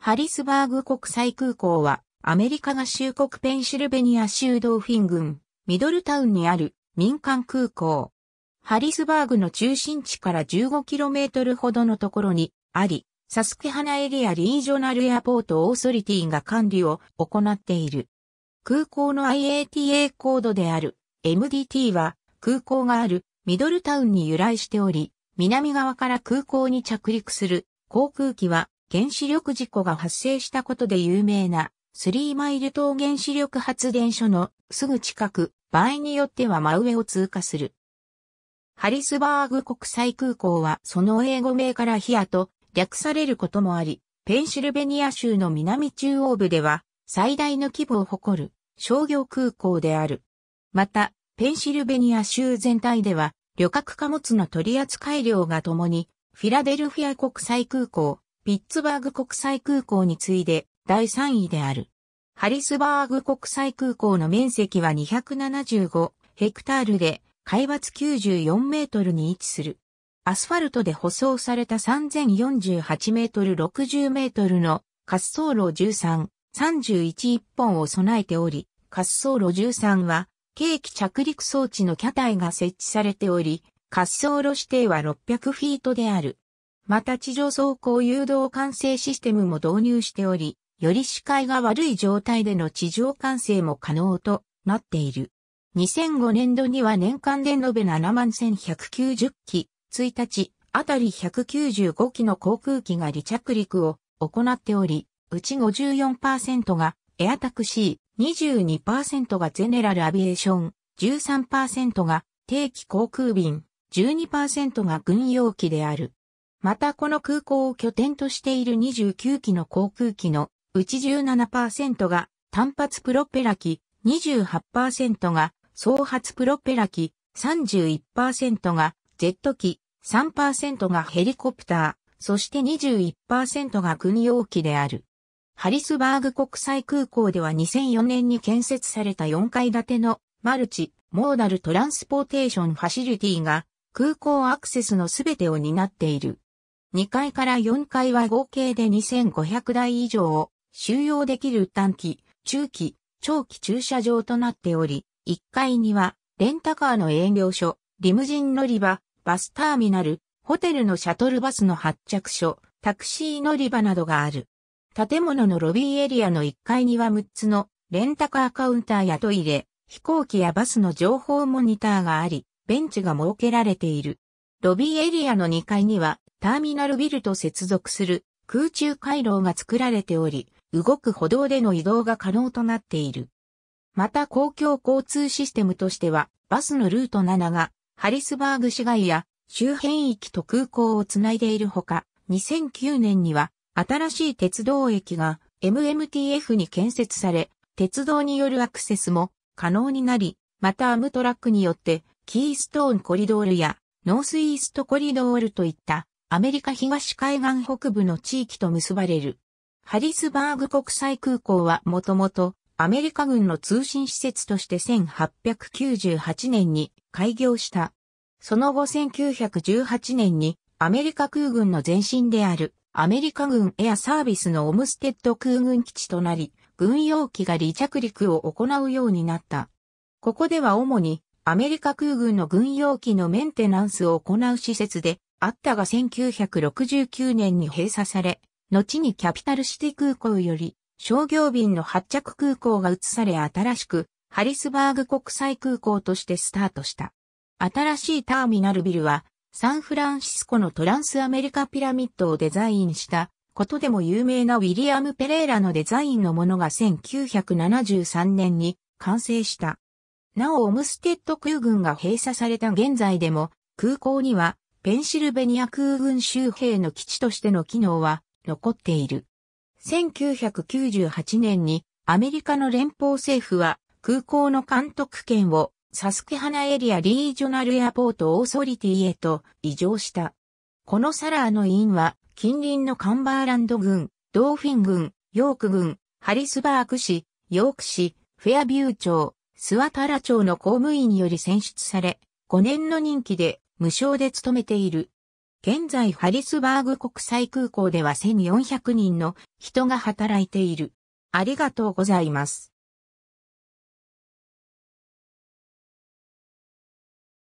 ハリスバーグ国際空港は、アメリカ合衆国ペンシルベニア州ドーフィン郡、ミドルタウンにある民間空港。ハリスバーグの中心地から 15km ほどのところにあり、サスケハナエリアリージョナルエアポートオーソリティが管理を行っている。空港の IATA コードである MDT は空港があるミドルタウンに由来しており、南側から空港に着陸する航空機は原子力事故が発生したことで有名な、スリーマイル島原子力発電所のすぐ近く、場合によっては真上を通過する。ハリスバーグ国際空港はその英語名からヒアと略されることもあり、ペンシルベニア州の南中央部では最大の規模を誇る商業空港である。また、ペンシルベニア州全体では旅客貨物の取扱量がともにフィラデルフィア国際空港、ピッツバーグ国際空港に次いで第3位である。ハリスバーグ国際空港の面積は275ヘクタールで、海抜94メートルに位置する。アスファルトで舗装された3048メートル60メートルの滑走路13、311本を備えており、滑走路13は、軽機着陸装置のキャタイが設置されており、滑走路指定は600フィートである。また地上走行誘導管制システムも導入しており、より視界が悪い状態での地上管制も可能となっている。2005年度には年間で延べ7万1190機、1日あたり195機の航空機が離着陸を行っており、うち54%がエアタクシー、22%がゼネラルアビエーション、13%が定期航空便、12%が軍用機である。またこの空港を拠点としている29機の航空機のうち17%が単発プロペラ機、28%が総発プロペラ機、31%がジェット機、3%がヘリコプター、そして21%が軍用機である。ハリスバーグ国際空港では2004年に建設された4階建てのマルチ、モーダルトランスポーテーションファシリティが空港アクセスのすべてを担っている。2階から4階は合計で2500台以上を収容できる短期、中期、長期駐車場となっており、1階にはレンタカーの営業所、リムジン乗り場、バスターミナル、ホテルのシャトルバスの発着所、タクシー乗り場などがある。建物のロビーエリアの1階には6つのレンタカーカウンターやトイレ、飛行機やバスの情報モニターがあり、ベンチが設けられている。ロビーエリアの2階にはターミナルビルと接続する空中回廊が作られており、動く歩道での移動が可能となっている。また公共交通システムとしては、バスのルート7が、ハリスバーグ市街や周辺域と空港をつないでいるほか、2009年には新しい鉄道駅が MMTF に建設され、鉄道によるアクセスも可能になり、またアムトラックによって、キーストーンコリドールやノースイーストコリドールといったアメリカ東海岸北部の地域と結ばれる。ハリスバーグ国際空港はもともとアメリカ軍の通信施設として1898年に開業した。その後1918年にアメリカ空軍の前身であるアメリカ軍エアサービスのオムステッド空軍基地となり、軍用機が離着陸を行うようになった。ここでは主にアメリカ空軍の軍用機のメンテナンスを行う施設で、あったが1969年に閉鎖され、後にキャピタルシティ空港より商業便の発着空港が移され新しくハリスバーグ国際空港としてスタートした。新しいターミナルビルはサンフランシスコのトランスアメリカピラミッドをデザインしたことでも有名なウィリアム・ペレーラのデザインのものが1973年に完成した。なおオムステッド空軍が閉鎖された現在でも空港にはペンシルベニア空軍州兵の基地としての機能は残っている。1998年にアメリカの連邦政府は空港の監督権をサスケハナエリアリージョナルエアポートオーソリティへと移譲した。このサラーの委員は近隣のカンバーランド軍、ドーフィン軍、ヨーク軍、ハリスバーク市、ヨーク市、フェアビュー町、スワタラ町の公務員により選出され、5年の任期で無償で務めている。現在ハリスバーグ国際空港では1400人の人が働いている。ありがとうございます。